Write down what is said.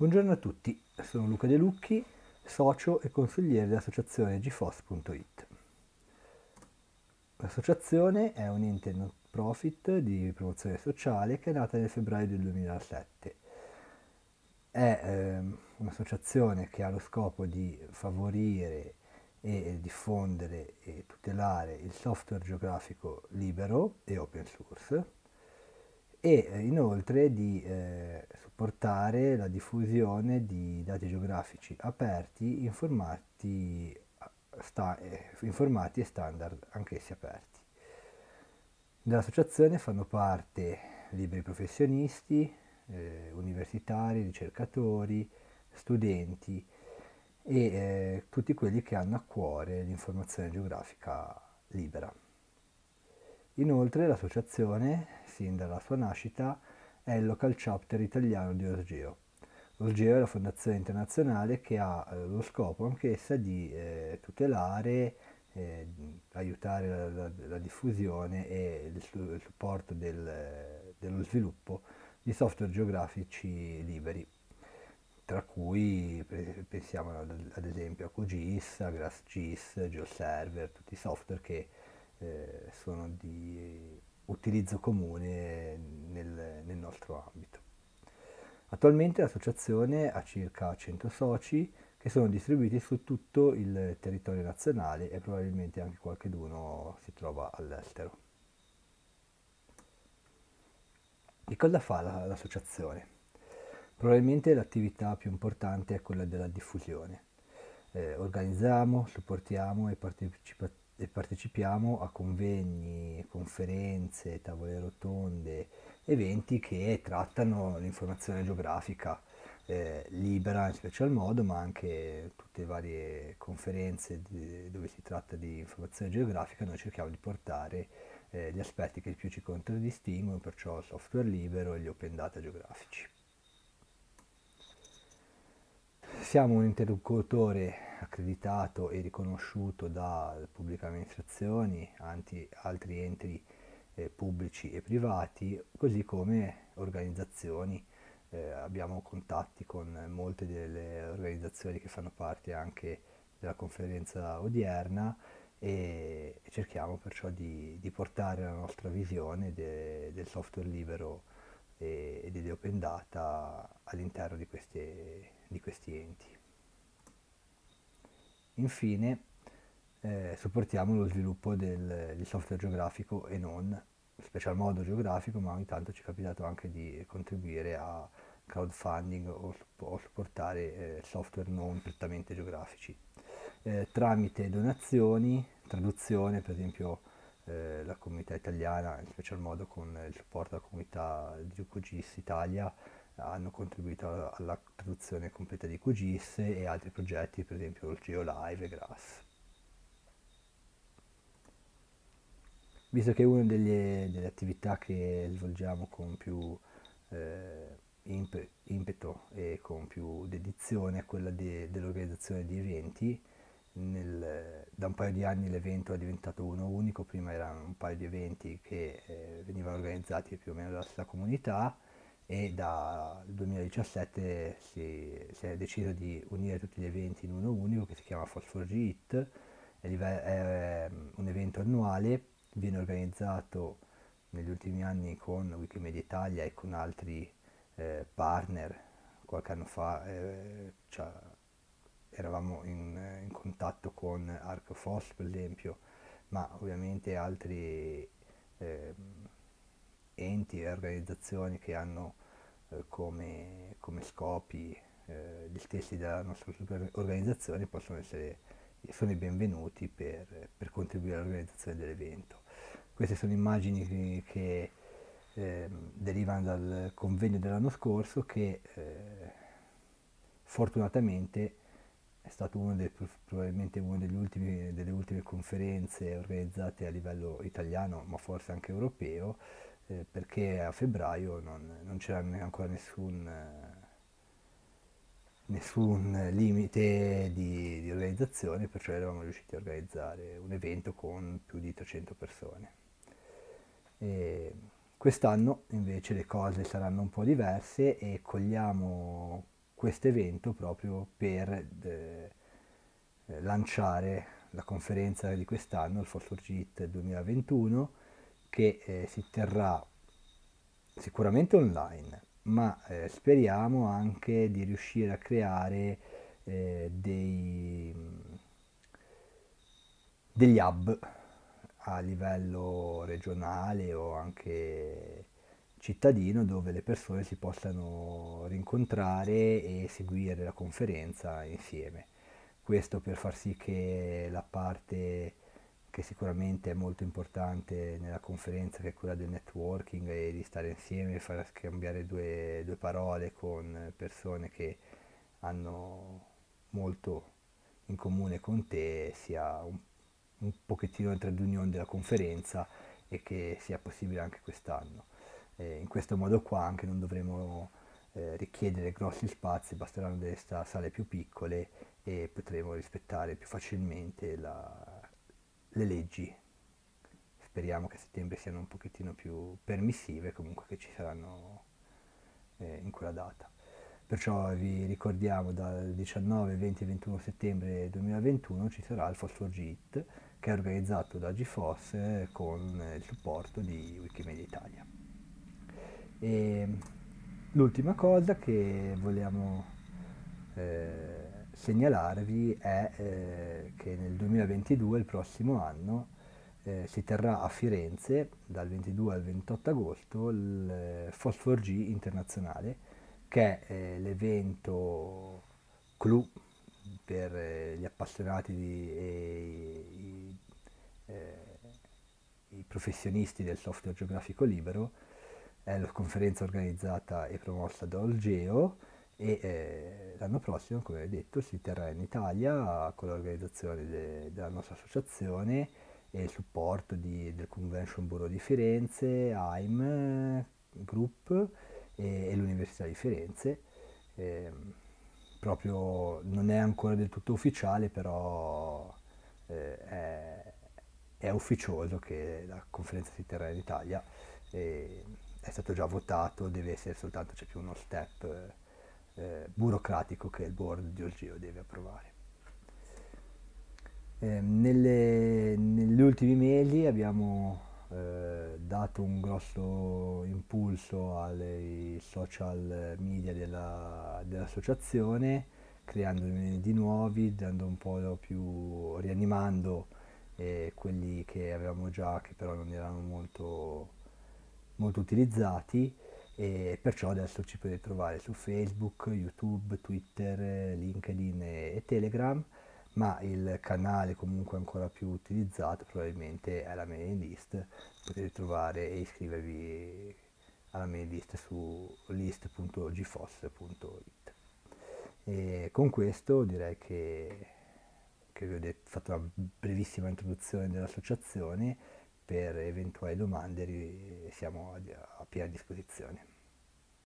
Buongiorno a tutti, sono Luca De Lucchi, socio e consigliere dell'associazione gfos.it. L'associazione è un ente non profit di promozione sociale che è nata nel febbraio del 2007. È eh, un'associazione che ha lo scopo di favorire e diffondere e tutelare il software geografico libero e open source e eh, inoltre di eh, supportare la diffusione di dati geografici aperti in formati, eh, sta, eh, in formati standard anch'essi aperti. Dell'associazione fanno parte liberi professionisti, eh, universitari, ricercatori, studenti e eh, tutti quelli che hanno a cuore l'informazione geografica libera. Inoltre l'associazione, sin dalla sua nascita, è il local chapter italiano di Orgeo. Orgeo è la fondazione internazionale che ha eh, lo scopo anch'essa di eh, tutelare, eh, aiutare la, la, la, diffusione e il, il supporto del, dello sviluppo di software geografici liberi, tra cui pensiamo ad esempio a QGIS, a GraphGIS, GeoServer, tutti i software che eh, sono di utilizzo comune nel, nel nostro ambito. Attualmente l'associazione ha circa 100 soci che sono distribuiti su tutto il territorio nazionale e probabilmente anche qualcheduno si trova all'estero. Che cosa fa l'associazione? Probabilmente l'attività più importante è quella della diffusione eh, organizziamo, supportiamo e, partecipa- e, partecipiamo a convegni, conferenze, tavole rotonde, eventi che trattano l'informazione geografica eh, libera in special modo, ma anche tutte le varie conferenze di, dove si tratta di informazione geografica, noi cerchiamo di portare eh, gli aspetti che più ci contraddistinguono, perciò il software libero e gli open data geografici siamo un interlocutore accreditato e riconosciuto da pubbliche amministrazioni, anti, altri enti eh, pubblici e privati, così come organizzazioni. Eh, abbiamo contatti con molte delle organizzazioni che fanno parte anche della conferenza odierna e cerchiamo perciò di, di portare la nostra visione de, del software libero e, e degli open data all'interno di queste di questi enti. Infine eh, supportiamo lo sviluppo del, di software geografico e non, in special modo geografico, ma ogni tanto ci è capitato anche di contribuire a crowdfunding o, o supportare eh, software non prettamente geografici. Eh, tramite donazioni, traduzione, per esempio eh, la comunità italiana, in special modo con il supporto della comunità di QGIS Italia, hanno contribuito alla, traduzione completa di QGIS e altri progetti, per esempio il GeoLive e GRASS. Visto che è una delle, delle attività che svolgiamo con più eh, impeto e con più dedizione è quella de, dell'organizzazione di eventi, nel, da un paio di anni l'evento è diventato uno unico, prima erano un paio di eventi che eh, venivano organizzati più o meno dalla stessa comunità e dal 2017 si, si, è deciso di unire tutti gli eventi in uno unico che si chiama Phosphor Git, è, è ehm, un evento annuale, viene organizzato negli ultimi anni con Wikimedia Italia e con altri eh, partner, qualche anno fa eh, eravamo in, eh, in contatto con Arcofos per esempio, ma ovviamente altri eh, enti e organizzazioni che hanno eh, come, come, scopi eh, gli stessi della nostra organizzazione possono essere sono i benvenuti per, per contribuire all'organizzazione dell'evento. Queste sono immagini che, che ehm, derivano dal convegno dell'anno scorso che eh, fortunatamente è stato uno dei, probabilmente una delle ultime conferenze organizzate a livello italiano, ma forse anche europeo, eh, perché a febbraio non, non c'era ancora nessun, eh, nessun limite di, di, organizzazione, perciò eravamo riusciti a organizzare un evento con più di 300 persone. E quest'anno invece le cose saranno un po' diverse e cogliamo questo evento proprio per eh, lanciare la conferenza di quest'anno, il Forsurgit 2021, che eh, si terrà sicuramente online, ma eh, speriamo anche di riuscire a creare eh, dei, degli hub a livello regionale o anche cittadino dove le persone si possano rincontrare e seguire la conferenza insieme. Questo per far sì che la parte che sicuramente è molto importante nella conferenza, che è quella del networking e di stare insieme, far scambiare due, due parole con persone che hanno molto in comune con te, sia un, un pochettino il trade della conferenza e che sia possibile anche quest'anno eh, in questo modo qua anche non dovremo eh, richiedere grossi spazi, basteranno delle sale più piccole e potremo rispettare più facilmente la, le leggi. Speriamo che a settembre siano un pochettino più permissive, comunque che ci saranno eh, in quella data. Perciò vi ricordiamo dal 19, 20 e 21 settembre 2021 ci sarà il Fosforgit che è organizzato da GFOS con il supporto di Wikimedia Italia. E ehm, l'ultima cosa che vogliamo eh, segnalarvi è eh, che nel 2022, il prossimo anno, eh, si terrà a Firenze dal 22 al 28 agosto il eh, Phosphor G internazionale, che è eh, l'evento clou per eh, gli appassionati di, e i, i, i professionisti del software geografico libero è la conferenza organizzata e promossa da Olgeo e eh, l'anno prossimo, come detto, si terrà in Italia con l'organizzazione de- della nostra associazione e il supporto di, del Convention Bureau di Firenze, AIM Group e, e l'Università di Firenze. Eh, proprio non è ancora del tutto ufficiale, però eh, è, è, ufficioso che la conferenza si terrà in Italia. E, è stato già votato, deve essere soltanto, c'è più uno step eh, eh burocratico che il board di Olgeo deve approvare. Eh, nelle, negli ultimi mesi abbiamo eh, dato un grosso impulso ai social media della, dell'associazione, creandone di nuovi, dando un po' più, rianimando eh, quelli che avevamo già, che però non erano molto molto utilizzati e perciò adesso ci potete trovare su Facebook, YouTube, Twitter, LinkedIn e, Telegram, ma il canale comunque ancora più utilizzato probabilmente è la mailing list, potete trovare e iscrivervi alla mailing list su list.gfos.it. E con questo direi che, che vi ho detto, fatto una brevissima introduzione dell'associazione per eventuali domande siamo a piena disposizione.